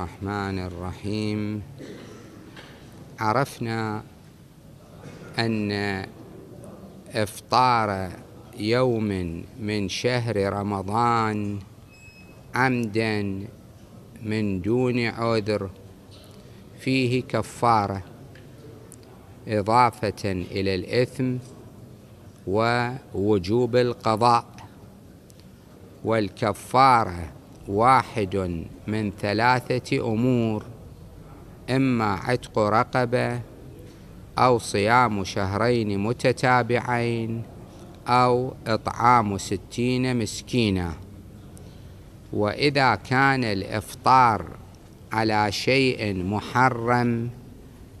الرحمن الرحيم عرفنا أن إفطار يوم من شهر رمضان عمدا من دون عذر فيه كفارة إضافة إلى الإثم ووجوب القضاء والكفاره واحد من ثلاثة أمور إما عتق رقبة أو صيام شهرين متتابعين أو إطعام ستين مسكينا وإذا كان الإفطار على شيء محرم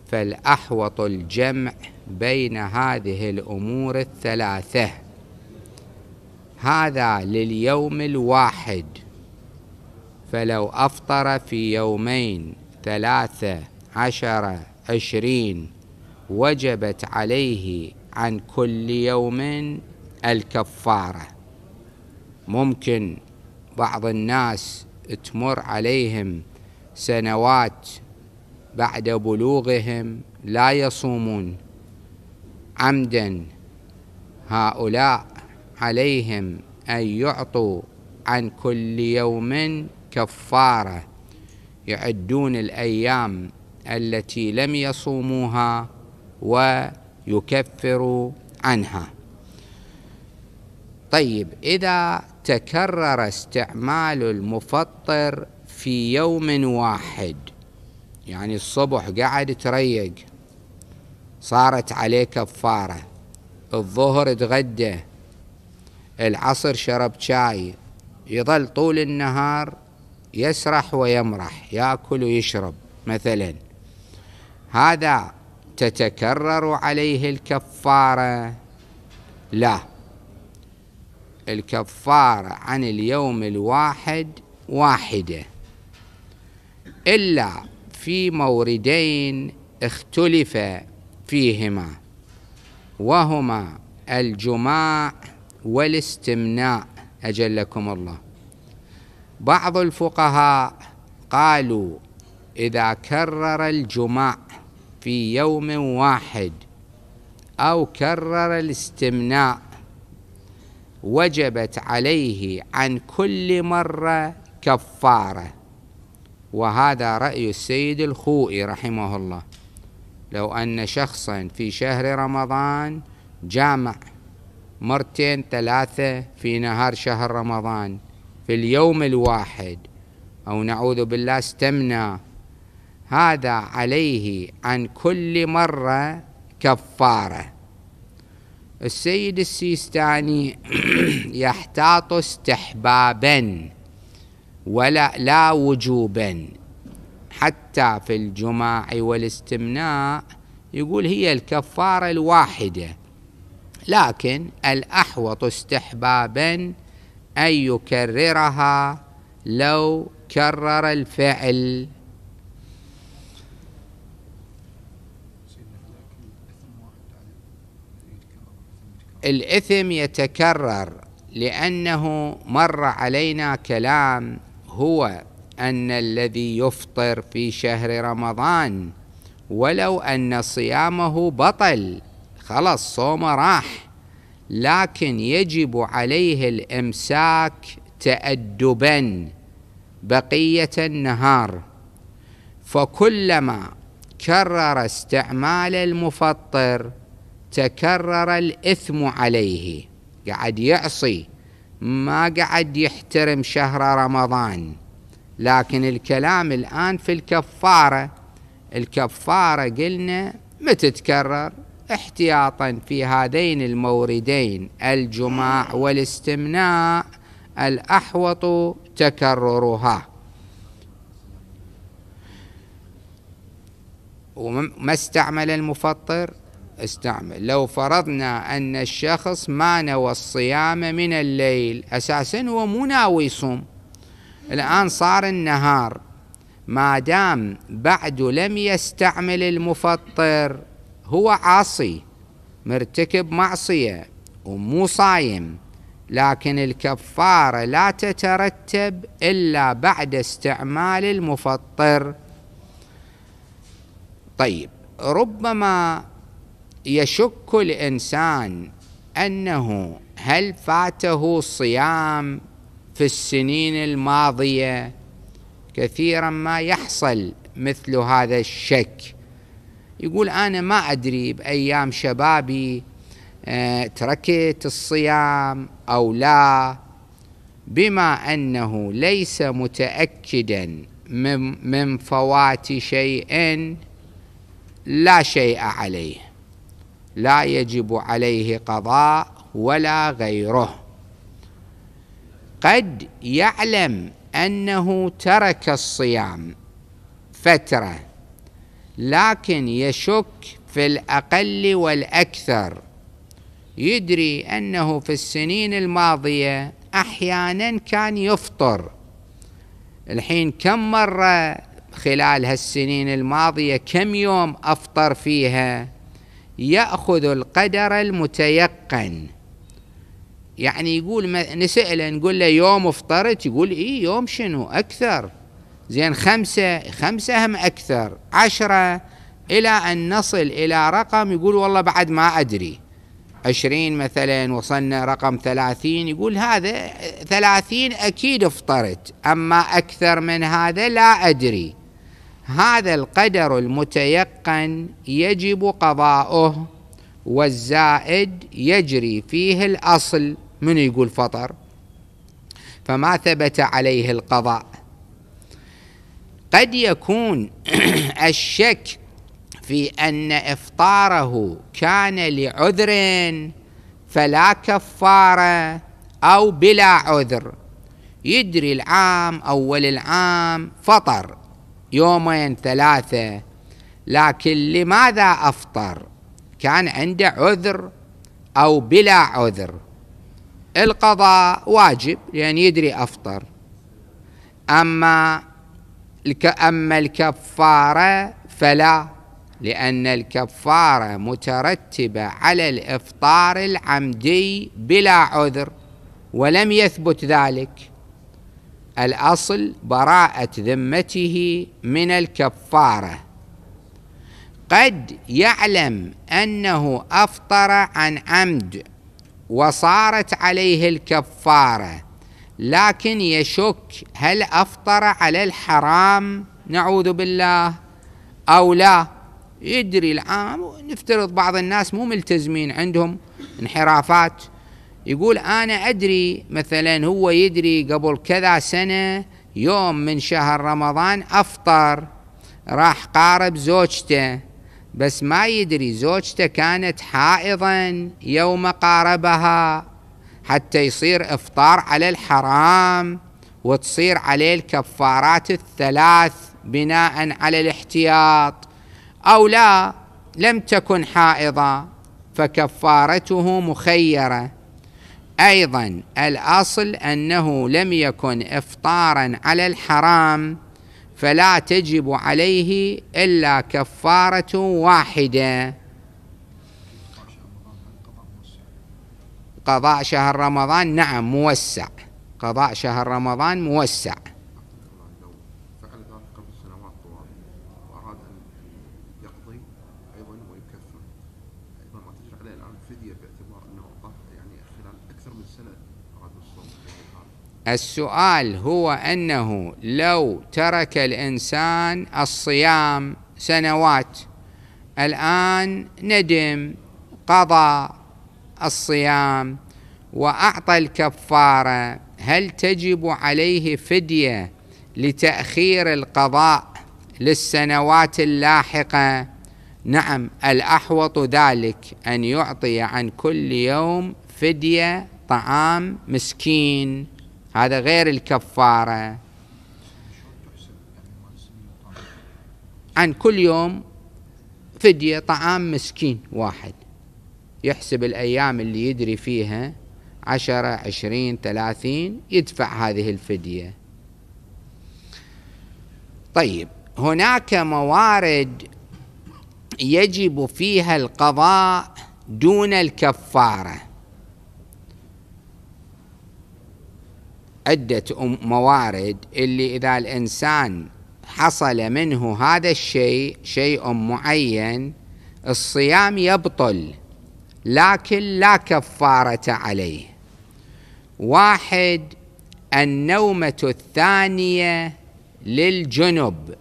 فالأحوط الجمع بين هذه الأمور الثلاثة هذا لليوم الواحد فلو أفطر في يومين ثلاثة عشرة عشرين وجبت عليه عن كل يوم الكفارة ممكن بعض الناس تمر عليهم سنوات بعد بلوغهم لا يصومون عمدا هؤلاء عليهم أن يعطوا عن كل يوم كفاره يعدون الايام التي لم يصوموها ويكفروا عنها طيب اذا تكرر استعمال المفطر في يوم واحد يعني الصبح قاعد تريق صارت عليه كفاره الظهر تغدى العصر شرب شاي يظل طول النهار يسرح ويمرح ياكل ويشرب مثلا هذا تتكرر عليه الكفاره لا الكفاره عن اليوم الواحد واحده الا في موردين اختلف فيهما وهما الجماع والاستمناء اجلكم الله بعض الفقهاء قالوا إذا كرر الجمع في يوم واحد أو كرر الاستمناء وجبت عليه عن كل مرة كفارة وهذا رأي السيد الخوئي رحمه الله لو أن شخصا في شهر رمضان جامع مرتين ثلاثة في نهار شهر رمضان في اليوم الواحد أو نعوذ بالله استمنى هذا عليه عن كل مرة كفارة السيد السيستاني يحتاط استحبابا ولا لا وجوبا حتى في الجماع والاستمناء يقول هي الكفارة الواحدة لكن الأحوط استحبابا أن يكررها لو كرر الفعل الإثم يتكرر لأنه مر علينا كلام هو أن الذي يفطر في شهر رمضان ولو أن صيامه بطل خلص صوم راح لكن يجب عليه الامساك تادبا بقيه النهار فكلما كرر استعمال المفطر تكرر الاثم عليه قعد يعصي ما قعد يحترم شهر رمضان لكن الكلام الان في الكفاره الكفاره قلنا ما تتكرر احتياطا في هذين الموردين الجماع والاستمناء الأحوط تكررها وما استعمل المفطر استعمل لو فرضنا أن الشخص ما نوى الصيام من الليل أساسا هو مو ناوي يصوم الآن صار النهار ما دام بعد لم يستعمل المفطر هو عاصي مرتكب معصية ومو صايم لكن الكفارة لا تترتب إلا بعد استعمال المفطر طيب ربما يشك الإنسان أنه هل فاته صيام في السنين الماضية كثيرا ما يحصل مثل هذا الشك يقول أنا ما أدري بأيام شبابي آه، تركت الصيام أو لا بما أنه ليس متأكدا من فوات شيء لا شيء عليه لا يجب عليه قضاء ولا غيره قد يعلم أنه ترك الصيام فتره لكن يشك في الأقل والأكثر يدري أنه في السنين الماضية أحيانا كان يفطر الحين كم مرة خلال هالسنين الماضية كم يوم أفطر فيها يأخذ القدر المتيقن يعني يقول نسأله نقول له يوم افطرت يقول إيه يوم شنو أكثر زين خمسة خمسة هم أكثر عشرة إلى أن نصل إلى رقم يقول والله بعد ما أدري عشرين مثلا وصلنا رقم ثلاثين يقول هذا ثلاثين أكيد افطرت أما أكثر من هذا لا أدري هذا القدر المتيقن يجب قضاؤه والزائد يجري فيه الأصل من يقول فطر فما ثبت عليه القضاء قد يكون الشك في ان افطاره كان لعذر فلا كفاره او بلا عذر يدري العام اول العام فطر يومين ثلاثه لكن لماذا افطر كان عنده عذر او بلا عذر القضاء واجب لان يدري افطر اما أما الكفارة فلا لأن الكفارة مترتبة على الإفطار العمدي بلا عذر ولم يثبت ذلك الأصل براءة ذمته من الكفارة قد يعلم أنه أفطر عن عمد وصارت عليه الكفاره لكن يشك هل افطر على الحرام نعوذ بالله او لا يدري العام نفترض بعض الناس مو ملتزمين عندهم انحرافات يقول انا ادري مثلا هو يدري قبل كذا سنه يوم من شهر رمضان افطر راح قارب زوجته بس ما يدري زوجته كانت حائضا يوم قاربها حتى يصير إفطار على الحرام وتصير عليه الكفارات الثلاث بناء على الاحتياط أو لا لم تكن حائضة فكفارته مخيرة أيضا الأصل أنه لم يكن إفطارا على الحرام فلا تجب عليه إلا كفارة واحدة قضاء شهر رمضان نعم موسع قضاء شهر رمضان موسع السؤال هو انه لو ترك الانسان الصيام سنوات الان ندم قضى الصيام وأعطى الكفارة هل تجب عليه فدية لتأخير القضاء للسنوات اللاحقة نعم الأحوط ذلك أن يعطي عن كل يوم فدية طعام مسكين هذا غير الكفارة عن كل يوم فدية طعام مسكين واحد يحسب الأيام اللي يدري فيها عشرة عشرين ثلاثين يدفع هذه الفدية طيب هناك موارد يجب فيها القضاء دون الكفارة عدة موارد اللي إذا الإنسان حصل منه هذا الشيء شيء معين الصيام يبطل لكن لا كفارة عليه واحد النومة الثانية للجنب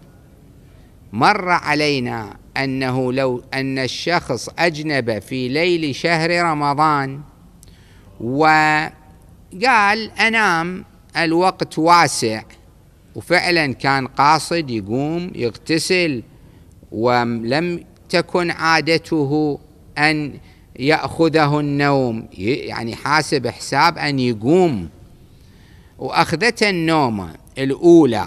مر علينا أنه لو أن الشخص أجنب في ليل شهر رمضان وقال أنام الوقت واسع وفعلا كان قاصد يقوم يغتسل ولم تكن عادته أن يأخذه النوم يعني حاسب حساب أن يقوم وأخذته النومة الأولى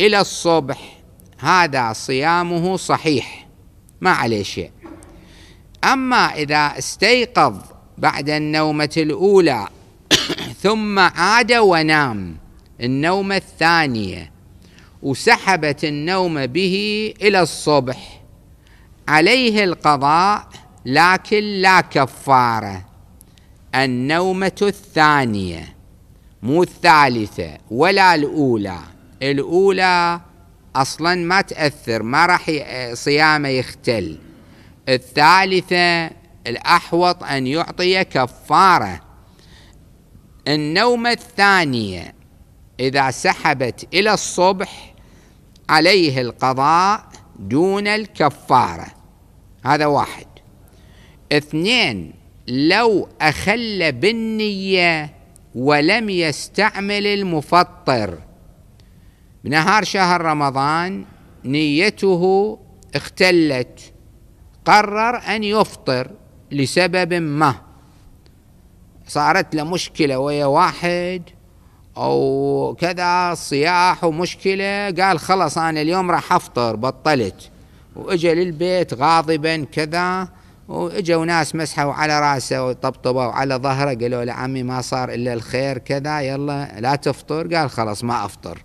إلى الصبح هذا صيامه صحيح ما عليه شيء أما إذا استيقظ بعد النومة الأولى ثم عاد ونام النومة الثانية وسحبت النوم به إلى الصبح عليه القضاء لكن لا كفارة النومة الثانية مو الثالثة ولا الأولى الأولى أصلا ما تأثر ما راح صيامه يختل الثالثة الأحوط أن يعطي كفارة النومة الثانية إذا سحبت إلى الصبح عليه القضاء دون الكفارة هذا واحد اثنين لو أخل بالنية ولم يستعمل المفطر بنهار شهر رمضان نيته اختلت قرر أن يفطر لسبب ما صارت له مشكلة ويا واحد أو كذا صياح ومشكلة قال خلاص أنا اليوم راح أفطر بطلت وإجا للبيت غاضبا كذا واجوا ناس مسحوا على راسه وطبطبوا على ظهره قالوا له عمي ما صار الا الخير كذا يلا لا تفطر قال خلاص ما افطر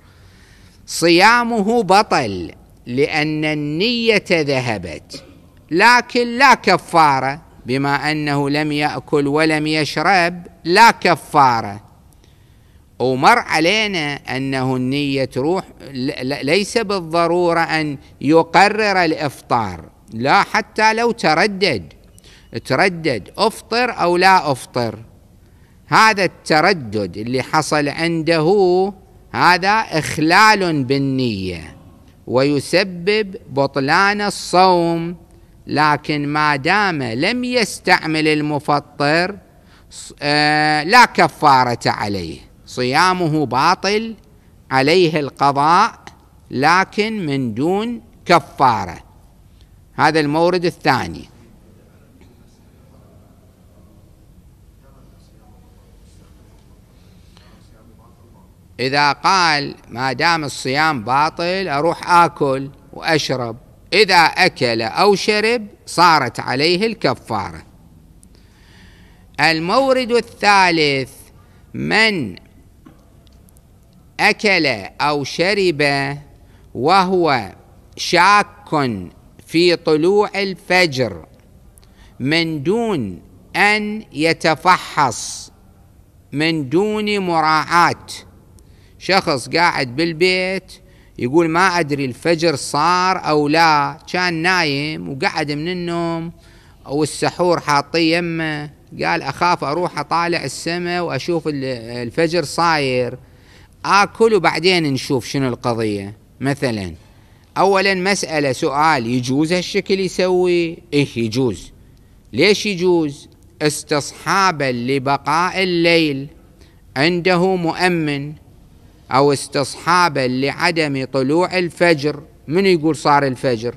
صيامه بطل لان النيه ذهبت لكن لا كفاره بما انه لم ياكل ولم يشرب لا كفاره ومر علينا انه النيه تروح ليس بالضروره ان يقرر الافطار لا حتى لو تردد تردد افطر او لا افطر هذا التردد اللي حصل عنده هذا اخلال بالنيه ويسبب بطلان الصوم لكن ما دام لم يستعمل المفطر آه، لا كفاره عليه صيامه باطل عليه القضاء لكن من دون كفاره هذا المورد الثاني إذا قال ما دام الصيام باطل أروح آكل وأشرب إذا أكل أو شرب صارت عليه الكفارة المورد الثالث من أكل أو شرب وهو شاك في طلوع الفجر من دون ان يتفحص من دون مراعاه شخص قاعد بالبيت يقول ما ادري الفجر صار او لا كان نايم وقعد من النوم او السحور حاطيه يمه قال اخاف اروح اطالع السماء واشوف الفجر صاير اكل وبعدين نشوف شنو القضيه مثلا اولا مساله سؤال يجوز هالشكل يسوي ايه يجوز ليش يجوز استصحابا لبقاء الليل عنده مؤمن او استصحابا لعدم طلوع الفجر من يقول صار الفجر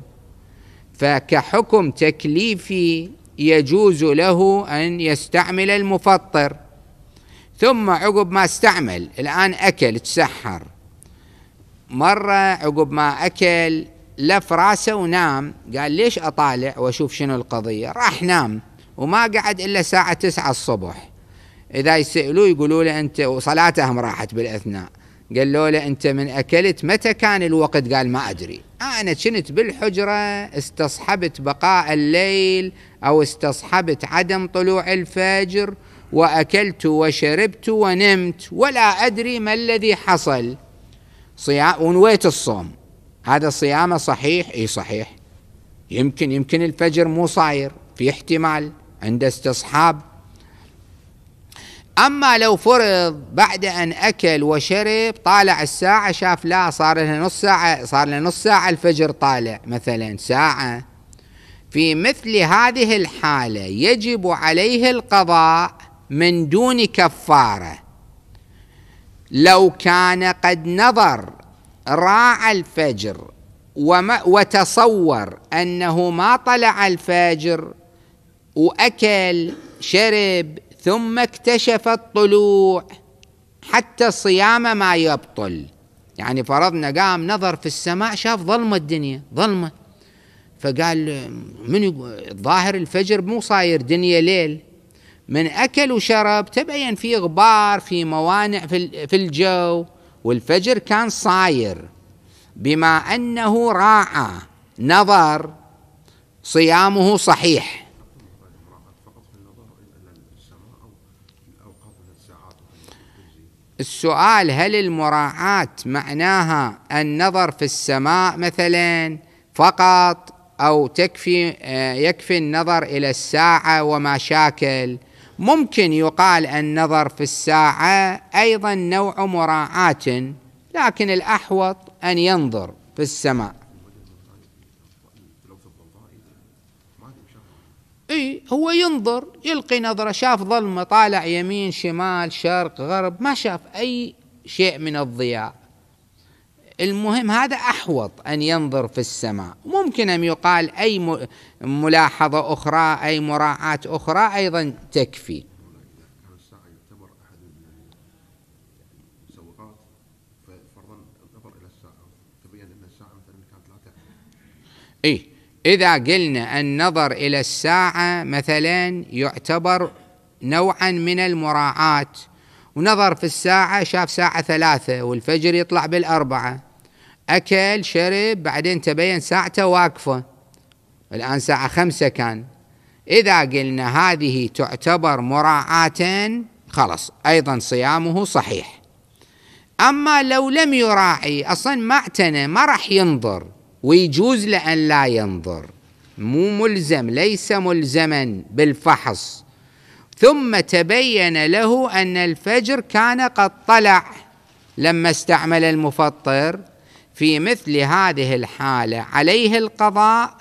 فكحكم تكليفي يجوز له ان يستعمل المفطر ثم عقب ما استعمل الان اكل تسحر مرة عقب ما أكل لف راسه ونام قال ليش أطالع وأشوف شنو القضية راح نام وما قعد إلا ساعة تسعة الصبح إذا يسألوه يقولوا له أنت وصلاتهم راحت بالأثناء قالوا له أنت من أكلت متى كان الوقت قال ما أدري أنا كنت بالحجرة استصحبت بقاء الليل أو استصحبت عدم طلوع الفجر وأكلت وشربت ونمت ولا أدري ما الذي حصل صيام ونويت الصوم هذا صيامه صحيح اي صحيح يمكن يمكن الفجر مو صاير في احتمال عنده استصحاب اما لو فرض بعد ان اكل وشرب طالع الساعه شاف لا صار له نص ساعه صار له نص ساعه الفجر طالع مثلا ساعه في مثل هذه الحاله يجب عليه القضاء من دون كفاره لو كان قد نظر راعى الفجر وما وتصور انه ما طلع الفجر واكل شرب ثم اكتشف الطلوع حتى الصيام ما يبطل يعني فرضنا قام نظر في السماء شاف ظلمة الدنيا ظلمة فقال من الظاهر الفجر مو صاير دنيا ليل من أكل وشرب تبين في غبار في موانع في الجو والفجر كان صاير بما أنه راعى نظر صيامه صحيح السؤال هل المراعاة معناها النظر في السماء مثلا فقط أو تكفي آه، يكفي النظر إلى الساعة وما شاكل ممكن يقال النظر في الساعة أيضا نوع مراعاة لكن الأحوط أن ينظر في السماء اي هو ينظر يلقي نظره شاف ظلمه طالع يمين شمال شرق غرب ما شاف اي شيء من الضياء المهم هذا أحوط أن ينظر في السماء ممكن أن يقال أي ملاحظة أخرى أي مراعاة أخرى أيضا تكفي إيه إذا قلنا النظر إلى الساعة مثلا يعتبر نوعا من المراعاة ونظر في الساعة شاف ساعة ثلاثة والفجر يطلع بالأربعة أكل شرب بعدين تبين ساعته واقفة الآن ساعة خمسة كان إذا قلنا هذه تعتبر مراعاة خلص أيضا صيامه صحيح أما لو لم يراعي أصلا ما اعتنى ما راح ينظر ويجوز لأن لا ينظر مو ملزم ليس ملزما بالفحص ثم تبين له أن الفجر كان قد طلع لما استعمل المفطر في مثل هذه الحالة عليه القضاء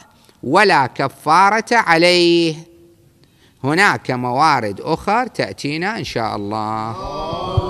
ولا كفارة عليه هناك موارد أخر تأتينا إن شاء الله